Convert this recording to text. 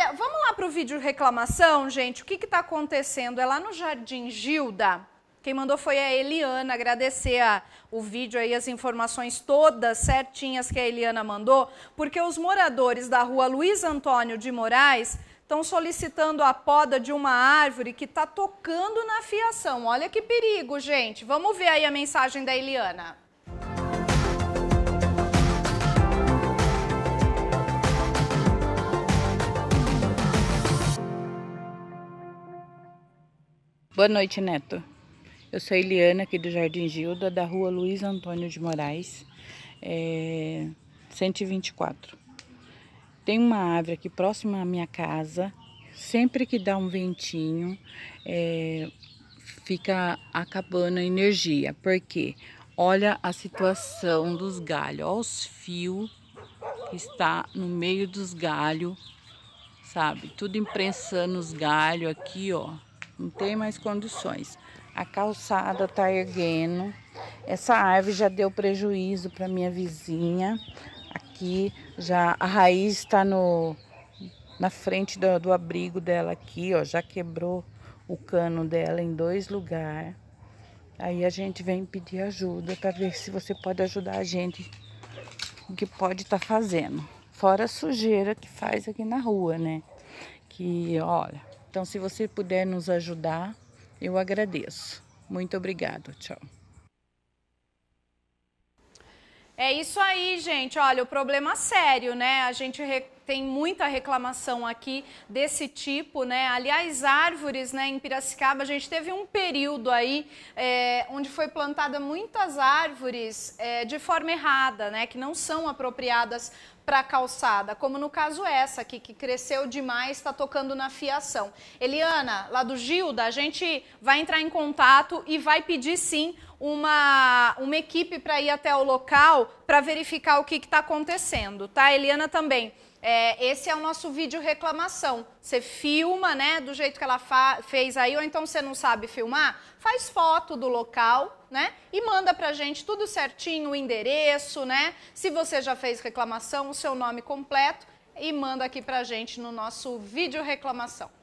Olha, vamos lá para o vídeo reclamação, gente. O que está acontecendo? É lá no Jardim Gilda. Quem mandou foi a Eliana, agradecer a, o vídeo aí, as informações todas certinhas que a Eliana mandou, porque os moradores da rua Luiz Antônio de Moraes estão solicitando a poda de uma árvore que está tocando na fiação. Olha que perigo, gente. Vamos ver aí a mensagem da Eliana. Boa noite, Neto. Eu sou Eliana, aqui do Jardim Gilda, da rua Luiz Antônio de Moraes, é, 124. Tem uma árvore aqui próxima à minha casa, sempre que dá um ventinho, é, fica acabando a energia. Por quê? Olha a situação dos galhos, olha os fios que está no meio dos galhos, sabe? Tudo imprensando os galhos aqui, ó não tem mais condições. A calçada está erguendo. Essa árvore já deu prejuízo para minha vizinha. Aqui já a raiz está no na frente do, do, abrigo dela aqui, ó, já quebrou o cano dela em dois lugares. Aí a gente vem pedir ajuda para ver se você pode ajudar a gente o que pode estar tá fazendo. Fora a sujeira que faz aqui na rua, né? Que, olha, então, se você puder nos ajudar, eu agradeço. Muito obrigado. Tchau. É isso aí, gente. Olha, o problema é sério, né? A gente tem muita reclamação aqui desse tipo, né? Aliás, árvores, né? Em Piracicaba, a gente teve um período aí é, onde foi plantada muitas árvores é, de forma errada, né? Que não são apropriadas para a calçada, como no caso essa aqui, que cresceu demais, está tocando na fiação. Eliana, lá do Gilda, a gente vai entrar em contato e vai pedir sim uma, uma equipe para ir até o local para verificar o que está acontecendo, tá? Eliana também é, esse é o nosso vídeo reclamação. Você filma, né, do jeito que ela fez aí, ou então você não sabe filmar, faz foto do local, né, e manda pra gente tudo certinho, o endereço, né, se você já fez reclamação, o seu nome completo, e manda aqui pra gente no nosso vídeo reclamação.